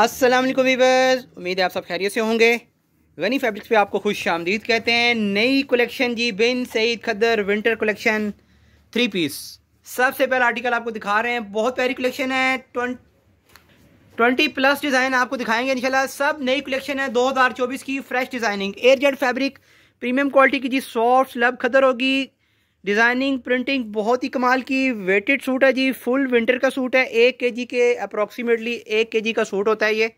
अस्सलाम वालेकुम वीवर्स उम्मीद है आप सब खैरियत से होंगे गनी फैब्रिक्स पे आपको खुश आमदीद कहते हैं नई कलेक्शन जी बिन सईद खदर विंटर कलेक्शन थ्री पीस सबसे पहला आर्टिकल आपको दिखा रहे हैं बहुत प्यारी कलेक्शन है ट्वेंटी प्लस डिज़ाइन आपको दिखाएंगे इंशाल्लाह सब नई कलेक्शन है 2024 की fresh designing air jet fabric premium quality की जी सॉफ्ट लब खदर होगी डिज़ाइनिंग प्रिंटिंग बहुत ही कमाल की वेटेड सूट है जी फुल विंटर का सूट है एक के जी के अप्रोक्सीमेटली एक के जी का सूट होता है ये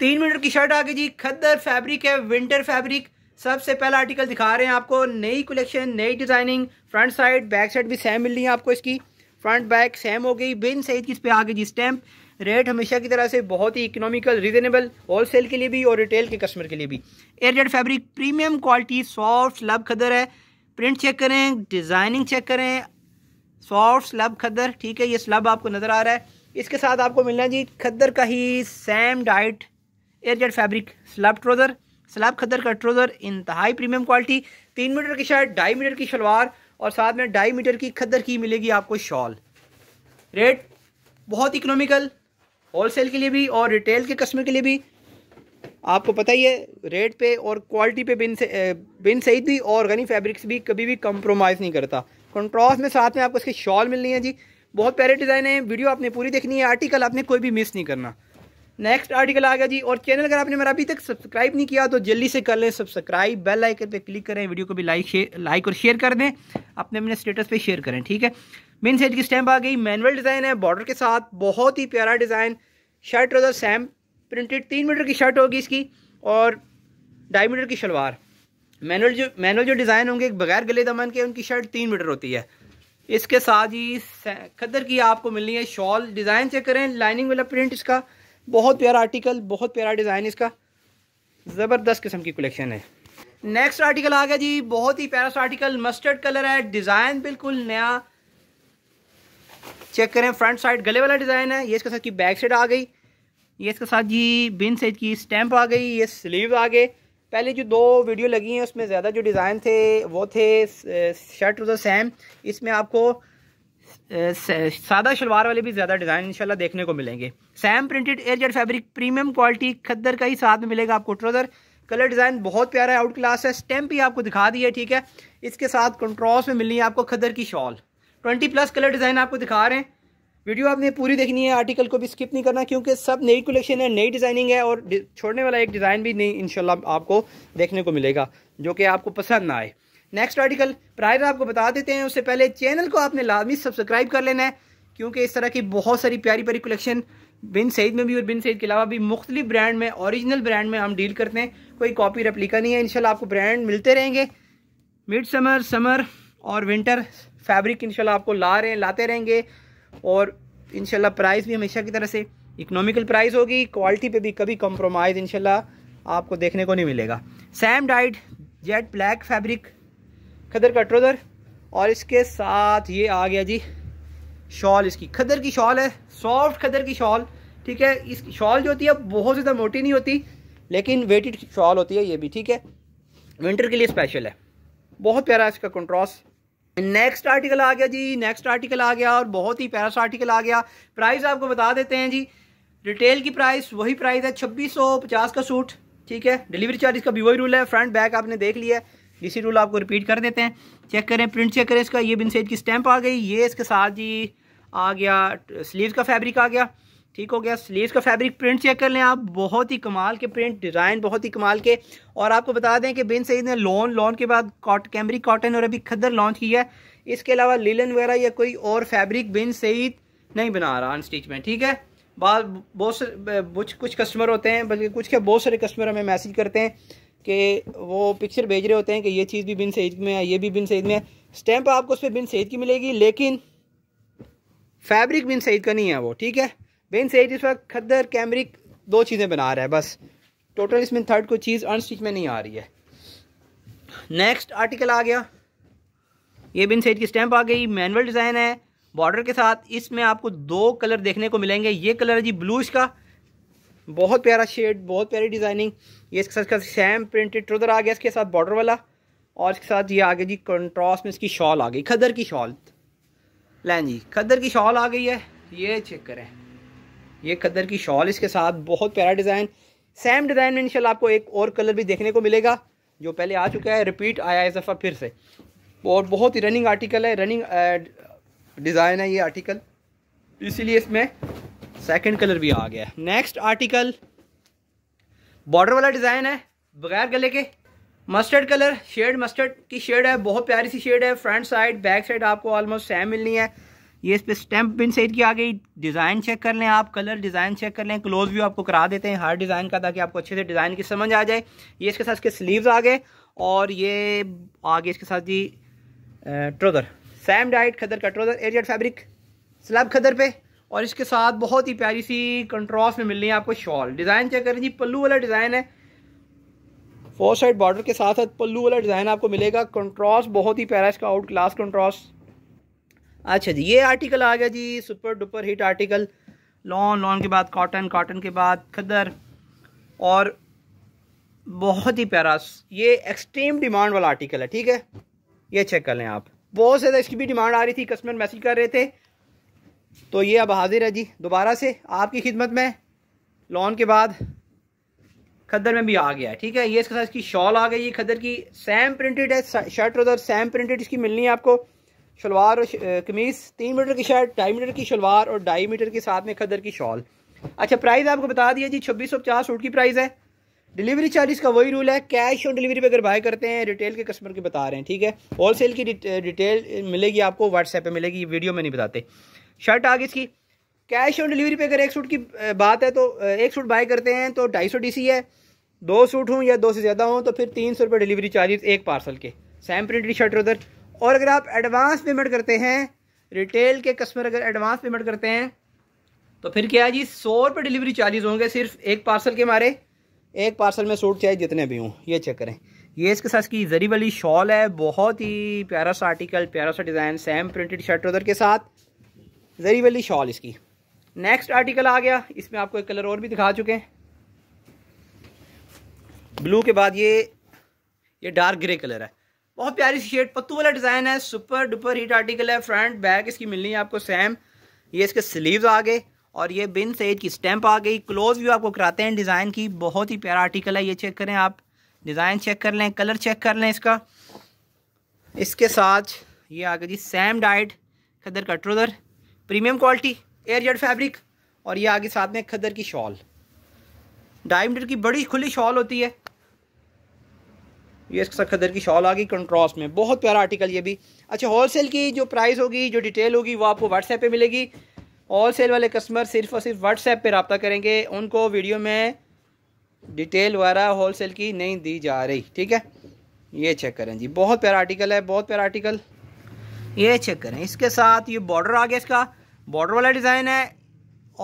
तीन मीटर की शर्ट आ गई जी खद्दर फैब्रिक है विंटर फैब्रिक सबसे पहला आर्टिकल दिखा रहे हैं आपको नई कलेक्शन नई designing front side back side भी सेम मिल रही है आपको इसकी फ्रंट बैक सेम हो गई बिन सही इस पर आ गई जी स्टैम्प रेट हमेशा की तरह से बहुत ही इकोनॉमिकल रीजनेबल होलसेल के लिए भी और रिटेल के कस्टमर के लिए भी air fabric premium quality soft slub खदर है प्रिंट चेक करें डिज़ाइनिंग चेक करें सॉफ्ट स्लब खदर ठीक है ये स्लब आपको नज़र आ रहा है इसके साथ आपको मिलना जी खदर का ही same dyed air jet fabric slub trouser slub खदर का ट्रोज़र इंतहाई प्रीमियम क्वालिटी तीन मीटर की शर्ट ढाई मीटर की शलवार और साथ में ढाई मीटर की खदर की मिलेगी आपको शॉल रेट बहुत इकोनॉमिकल होलसेल के लिए भी और रिटेल के कस्टमर के लिए भी आपको पता ही है रेट पे और क्वालिटी पे बिन से बिन सही भी और गनी फैब्रिक्स भी कभी भी कंप्रोमाइज़ नहीं करता कंट्रास में साथ में आपको इसके शॉल मिलनी है जी बहुत प्यारे डिज़ाइन है वीडियो आपने पूरी देखनी है आर्टिकल आपने कोई भी मिस नहीं करना नेक्स्ट आर्टिकल आ गया जी और चैनल अगर आपने मेरा अभी तक सब्सक्राइब नहीं किया तो जल्दी से कर लें सब्सक्राइब बेल आइकन पर क्लिक करें वीडियो को भी लाइक लाइक और शेयर कर दें अपने अपने स्टेटस पर शेयर करें ठीक है मेन सेट की स्टैम्प आ गई मैनुअल डिज़ाइन है बॉर्डर के साथ बहुत ही प्यारा design shirt trouser same printed तीन मीटर की शर्ट होगी इसकी और ढाई मीटर की शलवार मैनुअल जो मैनुअल जो डिज़ाइन होंगे बगैर गले दमन के उनकी शर्ट तीन मीटर होती है इसके साथ ही खदर की आपको मिलनी है शॉल डिज़ाइन चेक करें लाइनिंग वाला प्रिंट इसका बहुत प्यारा आर्टिकल बहुत प्यारा डिज़ाइन इसका ज़बरदस्त किस्म की कलेक्शन है नेक्स्ट आर्टिकल आ गया जी बहुत ही प्यारा सा आर्टिकल मस्टर्ड कलर है डिज़ाइन बिल्कुल नया चेक करें फ्रंट साइड गले वाला डिज़ाइन है ये इसके साथ की बैक साइड आ गई ये इसके साथ जी बिन सेज की स्टैम्प आ गई ये स्लीव आ गए पहले जो दो वीडियो लगी हैं उसमें ज़्यादा जो डिज़ाइन थे वो थे शर्ट ट्रोज़र सैम इसमें आपको uh, सादा शलवार वाले भी ज़्यादा डिज़ाइन इंशाल्लाह देखने को मिलेंगे same printed jet fabric premium quality खद्दर का ही साथ में मिलेगा आपको ट्रोज़र कलर डिज़ाइन बहुत प्यारा है आउट क्लास है स्टैम्प भी आपको दिखा दी है ठीक है इसके साथ कंट्रास्ट में मिलनी है आपको खद्दर की shawl twenty plus colour design आपको दिखा रहे हैं वीडियो आपने पूरी देखनी है आर्टिकल को भी स्किप नहीं करना क्योंकि सब नई कलेक्शन है नई डिज़ाइनिंग है और छोड़ने वाला एक डिज़ाइन भी नहीं इनशाला आपको देखने को मिलेगा जो कि आपको पसंद ना आए नेक्स्ट आर्टिकल प्राइस आपको बता देते हैं उससे पहले चैनल को आपने लाजमी सब्सक्राइब कर लेना है क्योंकि इस तरह की बहुत सारी प्यारी प्यारी कलेक्शन बिन सईद में भी और बिन सईद के अलावा भी मुख्तलिफ ब्रांड में ऑरिजिनल ब्रांड में हम डील करते हैं कोई कॉपी रेप्लिका नहीं है इनशाला आपको ब्रांड मिलते रहेंगे मिड समर समर और विंटर फैब्रिक इनशाला आपको ला रहे हैं लाते रहेंगे और इनशाला प्राइस भी हमेशा की तरह से इकोनॉमिकल प्राइस होगी क्वालिटी पे भी कभी कम्प्रोमाइज़ इनशाला आपको देखने को नहीं मिलेगा same dyed jet black fabric खदर का ट्रोज़र और इसके साथ ये आ गया जी शॉल इसकी खदर की शॉल है सॉफ्ट खदर की शॉल ठीक है इस शॉल जो होती है बहुत ज़्यादा मोटी नहीं होती लेकिन वेटेड शॉल होती है ये भी ठीक है विंटर के लिए स्पेशल है बहुत प्यारा इसका कंट्रास्ट नेक्स्ट आर्टिकल आ गया जी नेक्स्ट आर्टिकल आ गया और बहुत ही पैरस आर्टिकल आ गया प्राइस आपको बता देते हैं जी रिटेल की प्राइस वही प्राइस है छब्बीस सौ पचास का सूट ठीक है डिलीवरी चार्ज इसका भी वही रूल है फ्रंट बैक आपने देख लिया है इसी रूल आपको रिपीट कर देते हैं चेक करें प्रिंट चेक करें इसका ये बिन की स्टैंप आ गई ये इसके साथ जी आ गया स्लीव का फैब्रिक आ गया ठीक हो गया स्लीव्स का फैब्रिक प्रिंट चेक कर लें आप बहुत ही कमाल के प्रिंट डिज़ाइन बहुत ही कमाल के और आपको बता दें कि बिन सईद ने लॉन लॉन के बाद कॉट कैमरी कॉटन और अभी खद्दर लॉन्च किया है इसके अलावा लिलन वगैरह या कोई और फैब्रिक बिन सईद नहीं बना रहा स्टिच में ठीक है बाद बहुत कुछ कुछ कस्टमर होते हैं बल्कि कुछ क्या बहुत सारे कस्टमर हमें मैसेज करते हैं कि वो पिक्चर भेज रहे होते हैं कि ये चीज़ भी बिन सईद में है ये भी बिन सईद में है स्टैंप आपको उस पर बिन सईद की मिलेगी लेकिन फैब्रिक बिन सईद का नहीं है वो ठीक है बेन सेज इस वक्त खद्दर कैमरिक दो चीज़ें बना रहा है बस टोटल इसमें थर्ड कोई चीज़ अनस्टिच में नहीं आ रही है नेक्स्ट आर्टिकल आ गया ये बिन सेज की स्टैम्प आ गई मैनुअल डिज़ाइन है बॉर्डर के साथ इसमें आपको दो कलर देखने को मिलेंगे ये कलर है जी ब्लूश का बहुत प्यारा शेड बहुत प्यारी डिज़ाइनिंग ये इसके साथ सेम प्रिंटेड ट्रोदर आ गया इसके साथ बॉर्डर वाला और इसके साथ ये आ गया जी कंट्रास्ट में इसकी शॉल आ गई खदर की शॉल लैन जी खदर की शॉल आ गई है ये चेक करें ये कदर की शॉल इसके साथ बहुत प्यारा डिज़ाइन सेम डिज़ाइन में इनशाला आपको एक और कलर भी देखने को मिलेगा जो पहले आ चुका है रिपीट आया इस दफ़ा फिर से और बहुत ही रनिंग आर्टिकल है रनिंग डिज़ाइन है ये आर्टिकल इसीलिए इसमें सेकंड कलर भी आ गया है नेक्स्ट आर्टिकल बॉर्डर वाला डिज़ाइन है बगैर गले के मस्टर्ड कलर शेड मस्टर्ड की शेड है बहुत प्यारी सी शेड है फ्रंट साइड बैक साइड आपको ऑलमोस्ट सेम मिलनी है ये इस पर स्टैम्प पिन सेट की आ गई डिज़ाइन चेक कर लें आप कलर डिज़ाइन चेक कर लें क्लोज व्यू आपको करा देते हैं हर डिज़ाइन का ताकि आपको अच्छे से डिज़ाइन की समझ आ जाए ये इसके साथ इसके स्लीव्स आ गए और ये आगे इसके साथ जी ट्रोज़र सैम डाइट खदर का ट्रोज़र एरियड फैब्रिक स्लब खदर पे और इसके साथ बहुत ही प्यारी सी कंट्रास्ट में मिल रही है आपको शॉल डिज़ाइन चेक करें जी पल्लू वाला डिज़ाइन है फोर साइड बॉर्डर के साथ साथ पल्लू वाला डिज़ाइन आपको मिलेगा कंट्रास्ट बहुत ही प्यारा इसका आउट क्लास कंट्रास्ट अच्छा जी ये आर्टिकल आ गया जी super duper hit article lawn lawn के बाद कॉटन कॉटन के बाद खदर और बहुत ही प्यारा ये एक्सट्रीम डिमांड वाला आर्टिकल है ठीक है ये चेक कर लें आप बहुत ज़्यादा इसकी भी डिमांड आ रही थी कस्टमर मैसेज कर रहे थे तो ये अब हाजिर है जी दोबारा से आपकी खिदमत में लॉन के बाद खदर में भी आ गया है ठीक है ये इसके साथ इसकी शॉल आ गई है खदर की सैम प्रिंटेड है शर्ट उधर सैम प्रिंटेड इसकी मिलनी है आपको शलवार और कमीज़ तीन मीटर की शर्ट ढाई मीटर की शलवार और ढाई मीटर के साथ में खदर की शॉल अच्छा प्राइस आपको बता दिया जी छब्बीस सौ पचास सूट की प्राइस है डिलीवरी चार्जेस का वही रूल है कैश ऑन डिलीवरी पे अगर बाय करते हैं रिटेल के कस्टमर के बता रहे हैं ठीक है होल सेल की डिटेल मिलेगी आपको व्हाट्सएप पे मिलेगी वीडियो में नहीं बताते शर्ट आगे इसकी कैश ऑन डिलीवरी पे अगर एक सूट की बात है तो एक सूट बाय करते हैं तो ढाई सौ है दो सूट हों या दो से ज़्यादा हों तो फिर तीन सौ रुपये डिलीवरी चार्जेस एक पार्सल के सैम प्रिंटेड शर्ट उधर और अगर आप एडवांस पेमेंट करते हैं रिटेल के कस्टमर अगर एडवांस पेमेंट करते हैं तो फिर क्या है जी सौ रुपये डिलीवरी चार्जेस होंगे सिर्फ एक पार्सल के मारे एक पार्सल में सूट चाहे जितने भी हों ये चेक करें ये इसके साथ की जरी वाली शॉल है बहुत ही प्यारा सा आर्टिकल प्यारा सा डिज़ाइन सेम प्रिंटेड शर्ट उधर के साथ जरी वाली शॉल इसकी नेक्स्ट आर्टिकल आ गया इसमें आपको एक कलर और भी दिखा चुके हैं ब्लू के बाद ये ये डार्क ग्रे कलर है बहुत प्यारी शेड पत्तू वाला डिज़ाइन है सुपर डुपर हीट आर्टिकल है फ्रंट बैक इसकी मिलनी है आपको सेम ये इसके स्लीव्स आ गए और ये बिन सेज की स्टैंप आ गई क्लोज व्यू आपको कराते हैं डिज़ाइन की बहुत ही प्यारा आर्टिकल है ये चेक करें आप डिज़ाइन चेक कर लें कलर चेक कर लें इसका इसके साथ ये आ गया जी सेम डाइट खदर का trouser premium quality air jet fabric और ये आगे साथ में खदर की शॉल ढाई की बड़ी खुली शॉल होती है ये इसका की शॉल आ गई कंट्रास्ट में बहुत प्यारा आर्टिकल ये भी अच्छा होलसेल की जो प्राइस होगी जो डिटेल होगी वो आपको व्हाट्सएप पे मिलेगी होल सेल वाले कस्टमर सिर्फ और सिर्फ व्हाट्सएप पे रबता करेंगे उनको वीडियो में डिटेल वगैरह होल सेल की नहीं दी जा रही ठीक है ये चेक करें जी बहुत प्यारा आर्टिकल है बहुत प्यारा आर्टिकल ये चेक करें इसके साथ ये बॉर्डर आ गया इसका बॉर्डर वाला डिज़ाइन है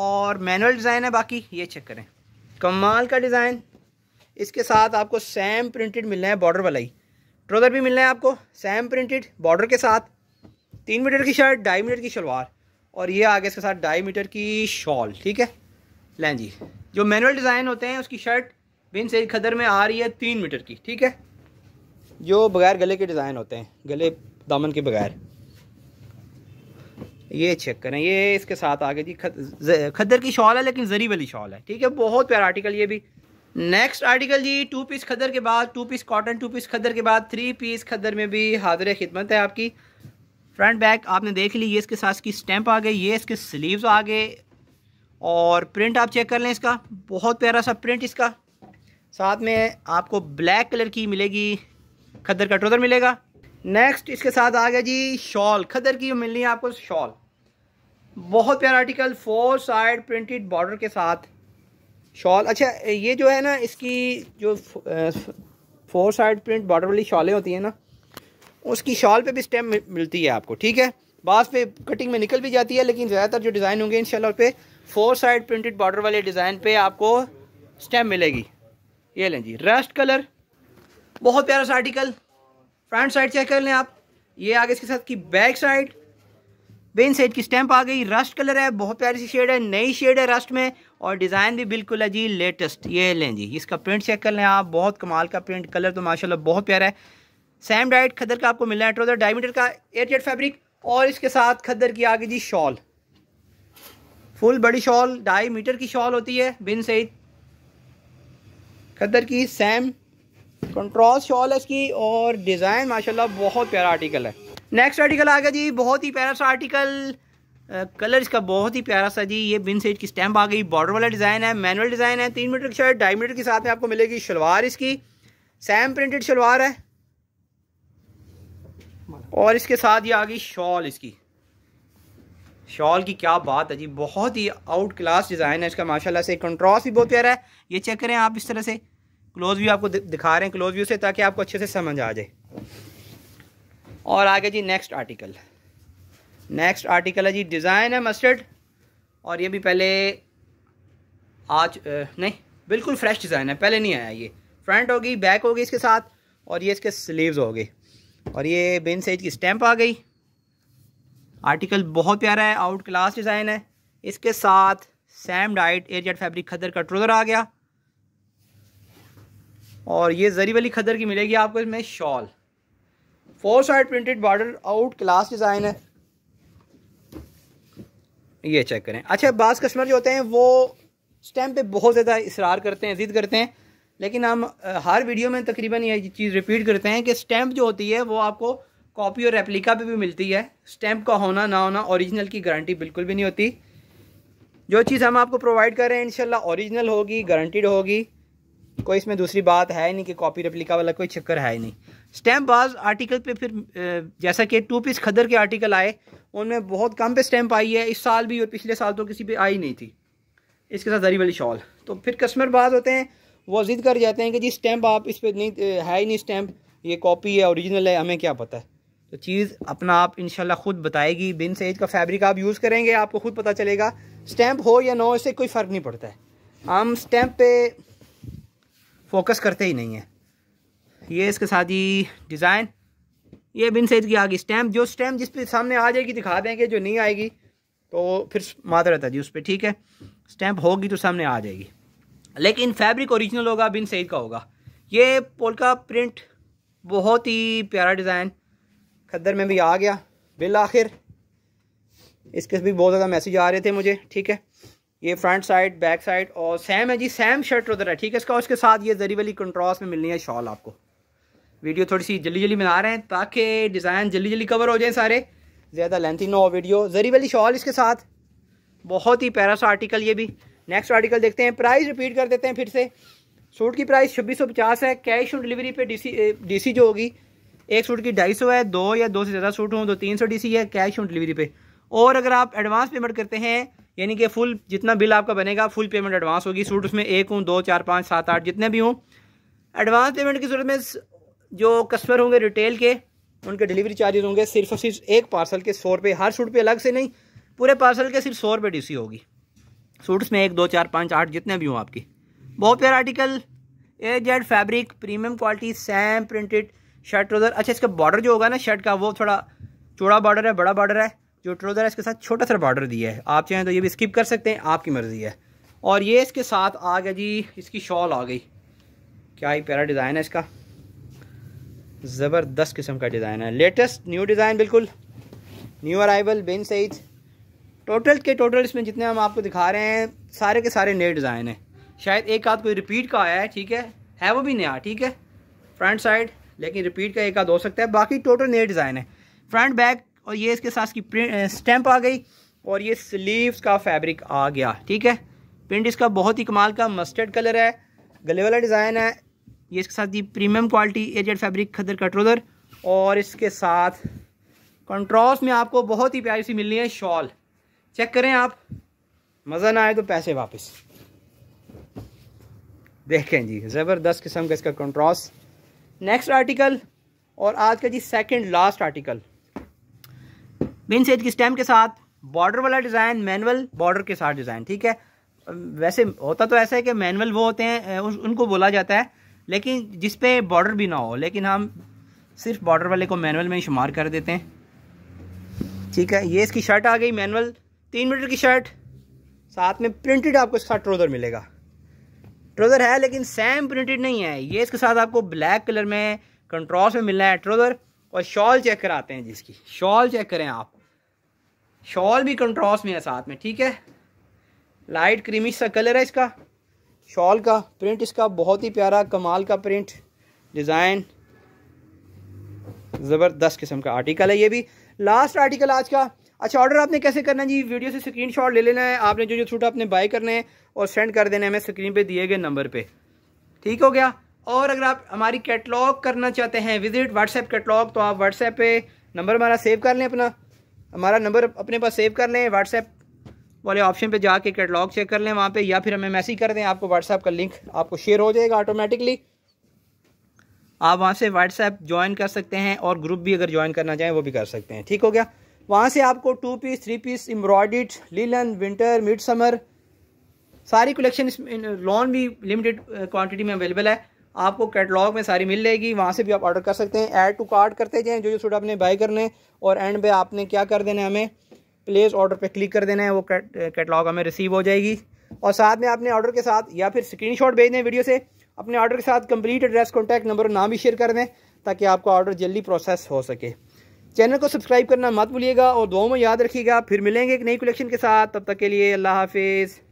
और मैनुअल डिज़ाइन है बाकी ये चेक करें कमाल का डिज़ाइन इसके साथ आपको सेम प्रिंटेड मिलना है बॉर्डर वाला ही ट्रोज़र भी मिलना है आपको सेम प्रिंटेड बॉर्डर के साथ तीन मीटर की शर्ट ढाई मीटर की शलवार और ये आगे इसके साथ ढाई मीटर की शॉल ठीक है लें जी जो मैनुअल डिज़ाइन होते हैं उसकी शर्ट बिन सही खदर में आ रही है तीन मीटर की ठीक है जो बगैर गले के डिज़ाइन होते हैं गले दामन के बगैर ये चेक करें ये इसके साथ आगे जी खदर की शॉल है लेकिन जरी वाली शॉल है ठीक है बहुत प्यारा आर्टिकल ये भी नेक्स्ट आर्टिकल जी टू पीस खदर के बाद two piece cotton two piece खदर के बाद थ्री पीस खदर में भी हाजिर खिदमत है आपकी फ्रंट बैक आपने देख ली ये इसके साथ इसकी स्टैंप आ गई ये इसके स्लीव्स आ गए और प्रिंट आप चेक कर लें इसका बहुत प्यारा सा प्रिंट इसका साथ में आपको ब्लैक कलर की मिलेगी खदर का ट्रोदर मिलेगा नेक्स्ट इसके साथ आ गया जी शॉल खदर की मिलनी है आपको शॉल बहुत प्यारा article four side printed border के साथ शॉल अच्छा ये जो है ना इसकी जो फोर साइड प्रिंट बॉर्डर वाली शॉलें होती हैं ना उसकी शॉल पे भी स्टेम मिलती है आपको ठीक है बास पे कटिंग में निकल भी जाती है लेकिन ज़्यादातर जो डिज़ाइन होंगे इन पे फोर साइड प्रिंटेड बॉर्डर वाले डिज़ाइन पे आपको स्टेम मिलेगी ये लें जी रस्ट कलर बहुत प्यारा सा आर्टिकल फ्रंट साइड चेक कर लें आप ये आगे इसके साथ की बैक साइड बेन साइड की स्टैम्प आ गई रस्ट कलर है बहुत प्यारी सी शेड है नई शेड है रस्ट में और डिज़ाइन भी बिल्कुल है जी लेटेस्ट ये लें जी इसका प्रिंट चेक कर लें आप बहुत कमाल का प्रिंट कलर तो माशाल्लाह बहुत प्यारा है सैम डाइट खदर का आपको मिलना है ट्रोज़र डायमीटर का एयर जेट फैब्रिक और इसके साथ खदर की आ गई जी शॉल फुल बड़ी शॉल ढाई मीटर की शॉल होती है बिन सहित खदर की सैम कंट्रोल शॉल है इसकी और डिज़ाइन माशाल्लाह बहुत प्यारा आर्टिकल है नेक्स्ट आर्टिकल आ गया जी बहुत ही प्यारा सा आर्टिकल कलर इसका बहुत ही प्यारा सा जी ये बिन सेज की स्टैम्प आ गई बॉर्डर वाला डिज़ाइन है मैनुअल डिज़ाइन है तीन मीटर की शर्ट ढाई मीटर के साथ में आपको मिलेगी शलवार इसकी सैम प्रिंटेड शलवार है और इसके साथ ये आ गई शॉल इसकी शॉल की क्या बात है जी बहुत ही आउट क्लास डिज़ाइन है इसका माशाल्लाह से कंट्रॉस भी बहुत प्यारा है ये चेक करें आप इस तरह से क्लोज व्यू आपको दिखा रहे हैं क्लोज व्यू से ताकि आपको अच्छे से समझ आ जाए और आगे जी नेक्स्ट आर्टिकल नेक्स्ट आर्टिकल है जी डिज़ाइन है मस्टर्ड और ये भी पहले आज नहीं बिल्कुल फ्रेश डिज़ाइन है पहले नहीं आया ये फ्रंट होगी बैक होगी इसके साथ और ये इसके स्लीव्स हो गए और ये बिन सेज की स्टैंप आ गई आर्टिकल बहुत प्यारा है आउट क्लास डिज़ाइन है इसके साथ सैम डाइट एयरजेट फैब्रिक खदर का ट्रोज़र आ गया और ये जरी वाली खदर की मिलेगी आपको इसमें shawl four side printed border out class design है ये चेक करें अच्छा बाज़ कस्टमर जो होते हैं वो स्टैम्प पे बहुत ज़्यादा इसरार करते हैं ज़िद करते हैं लेकिन हम हर वीडियो में तकरीबन ये चीज़ रिपीट करते हैं कि स्टैम्प जो होती है वो आपको कॉपी और रेप्लिका पे भी मिलती है स्टैम्प का होना ना होना ओरिजिनल की गारंटी बिल्कुल भी नहीं होती जो चीज़ हम आपको प्रोवाइड कर रहे हैं इनशाला ओरिजिनल होगी गारंटीड होगी कोई इसमें दूसरी बात है नहीं कि कॉपी रेप्लिका वाला कोई चक्कर है ही नहीं स्टैम्प बाज आर्टिकल पे फिर जैसा कि टू पीस खदर के आर्टिकल आए उनमें बहुत कम पे स्टैम्प आई है इस साल भी और पिछले साल तो किसी पे आई नहीं थी इसके साथ जरी वाली शॉल तो फिर कस्टमर बाज होते हैं वो जिद कर जाते हैं कि जी स्टैम्प आप इस पर नहीं है ही नहीं स्टैम्प ये कॉपी है ओरिजिनल है हमें क्या पता है तो चीज़ अपना आप इन ख़ुद बताएगी बिन सेज का फैब्रिक आप यूज़ करेंगे आपको खुद पता चलेगा स्टैम्प हो या ना हो इससे कोई फ़र्क नहीं पड़ता है हम स्टैम्प पे फोकस करते ही नहीं हैं ये इसके साथ ही डिज़ाइन ये बिन सैद की आ गई स्टैम्प जो स्टैम्प जिस पे सामने आ जाएगी दिखा देंगे जो नहीं आएगी तो फिर माता रहता जी उस पर ठीक है स्टैम्प होगी तो सामने आ जाएगी लेकिन फैब्रिक ओरिजिनल होगा बिन सैद का होगा ये पोलका प्रिंट बहुत ही प्यारा डिज़ाइन खद्दर में भी आ गया बिल आखिर इसके भी बहुत ज़्यादा मैसेज आ रहे थे मुझे ठीक है ये फ्रंट साइड बैक साइड और सेम है जी सेम शर्ट उधर है ठीक है इसका उसके साथ ये जरी वाली कंट्रास में मिलनी है शॉल आपको वीडियो थोड़ी सी जल्दी जल्दी बना रहे हैं ताकि डिज़ाइन जल्दी जल्दी कवर हो जाए सारे ज़्यादा लेंथी ना हो वीडियो जरी वाली शॉल इसके साथ बहुत ही प्यारा सा आर्टिकल ये भी नेक्स्ट आर्टिकल देखते हैं प्राइस रिपीट कर देते हैं फिर से सूट की प्राइस छब्बीस सौ पचास है कैश ऑन डिलीवरी पे डीसी डीसी जो होगी एक सूट की ढाई सौ है दो या दो से ज़्यादा सूट हों तो तीन सौ डी है कैश ऑन डिलीवरी पे और अगर आप एडवांस पेमेंट करते हैं यानी कि फुल जितना बिल आपका बनेगा फुल पेमेंट एडवांस होगी सूट उसमें एक हूँ दो चार पाँच सात आठ जितने भी हों एडवांस पेमेंट की जरूरत में जो कस्टमर होंगे रिटेल के उनके डिलीवरी चार्जेस होंगे सिर्फ और सिर्फ एक पार्सल के सौ रुपये हर सूट पे अलग से नहीं पूरे पार्सल के सिर्फ सौ रुपये डी होगी सूट्स में एक दो चार पाँच आठ जितने भी हों आपकी बहुत प्यारा article air jet fabric premium quality same printed shirt trouser अच्छा इसका बॉर्डर जो होगा ना शर्ट का वो थोड़ा चौड़ा बॉर्डर है बड़ा बॉर्डर है जो ट्रोज़र है इसके साथ छोटा सा बॉर्डर दिया है आप चाहें तो ये भी स्किप कर सकते हैं आपकी मर्ज़ी है और ये इसके साथ आ गया जी इसकी शॉल आ गई क्या ही प्यारा डिज़ाइन है इसका ज़बरदस्त किस्म का डिज़ाइन है लेटेस्ट न्यू डिज़ाइन बिल्कुल new arrival Bin Saeed total के टोटल इसमें जितने हम आपको दिखा रहे हैं सारे के सारे नए डिज़ाइन हैं शायद एक आध कोई रिपीट का आया है ठीक है है वो भी नया ठीक है फ्रंट साइड लेकिन रिपीट का एक आध हो सकता है बाकी टोटल नए डिज़ाइन है फ्रंट बैक और ये इसके साथ की प्रिंट स्टैम्प आ गई और ये स्लीव्स का फैब्रिक आ गया ठीक है प्रिंट इसका बहुत ही कमाल का मस्टर्ड कलर है गले वाला डिज़ाइन है ये इसके साथ the premium quality air jet fabric खदर का और इसके साथ कंट्रास्ट में आपको बहुत ही प्यारी सी मिलनी है शॉल चेक करें आप मज़ा ना आए तो पैसे वापस देखें जी ज़बरदस्त किस्म का इसका कंट्रास्ट नेक्स्ट आर्टिकल और आज का जी second last article Bin Saeed की स्टैम्प के साथ बॉर्डर वाला डिज़ाइन मैनुअल बॉर्डर के साथ डिज़ाइन ठीक है वैसे होता तो ऐसा है कि मैनुअल वो होते हैं उनको बोला जाता है लेकिन जिस पे बॉर्डर भी ना हो लेकिन हम सिर्फ बॉर्डर वाले को मैनुअल में ही शुमार कर देते हैं ठीक है ये इसकी शर्ट आ गई मैनुअल तीन मीटर की शर्ट साथ में प्रिंटेड आपको इसके साथ ट्रोज़र मिलेगा ट्रोज़र है लेकिन सेम प्रिंटेड नहीं है ये इसके साथ आपको ब्लैक कलर में कंट्रोल में मिलना है ट्रोज़र और शॉल चेक कराते हैं जिसकी शॉल चेक करें आप शॉल भी कंट्रोल में है साथ में ठीक है लाइट क्रीमिश सा कलर है इसका शॉल का प्रिंट इसका बहुत ही प्यारा कमाल का प्रिंट डिज़ाइन ज़बरदस्त किस्म का आर्टिकल है ये भी लास्ट आर्टिकल आज का अच्छा ऑर्डर आपने कैसे करना है जी वीडियो से शॉट ले लेना है आपने जो जो सूट आपने बाय करने हैं और सेंड कर देने हमें स्क्रीन पे दिए गए नंबर पे ठीक हो गया और अगर आप हमारी कैटलॉग करना चाहते हैं विजिट व्हाट्सएप कैटलॉग तो आप व्हाट्सएप पे नंबर हमारा सेव कर लें अपना हमारा नंबर अपने पास सेव कर लें व्हाट्सएप वाले ऑप्शन पे जाके कैटलॉग चेक कर लें वहाँ पे या फिर हमें मैसेज कर दें आपको व्हाट्सएप का लिंक आपको शेयर हो जाएगा ऑटोमेटिकली आप वहाँ से व्हाट्सएप ज्वाइन कर सकते हैं और ग्रुप भी अगर ज्वाइन करना चाहें वो भी कर सकते हैं ठीक हो गया वहाँ से आपको two piece three piece embroidered linen winter mid summer सारी कलेक्शन लॉन भी लिमिटेड क्वान्टिटी में अवेलेबल है आपको कैटलॉग में सारी मिल जाएगी वहाँ से भी आप ऑर्डर कर सकते हैं ऐड टू कार्ड करते जाएँ जो जो सूट आपने बाई करने और एंड पे आपने क्या कर देना हमें प्लेस ऑर्डर पे क्लिक कर देना है वो कैटलॉग हमें रिसीव हो जाएगी और साथ में आपने ऑर्डर के साथ या फिर स्क्रीनशॉट भेज दें वीडियो से अपने ऑर्डर के साथ कंप्लीट एड्रेस कॉन्टैक्ट नंबर नाम भी शेयर कर दें ताकि आपका ऑर्डर जल्दी प्रोसेस हो सके चैनल को सब्सक्राइब करना मत भूलिएगा और दो में याद रखिएगा फिर मिलेंगे एक नई कलेक्शन के साथ तब तक के लिए अल्लाह हाफिज़